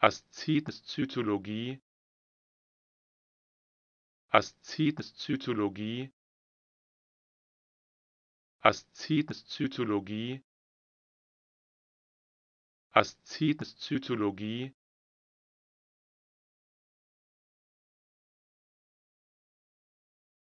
Aszitis-Zytologie Aszitis-Zytologie Aszitenzytologie zytologie Aszitenzytologie zytologie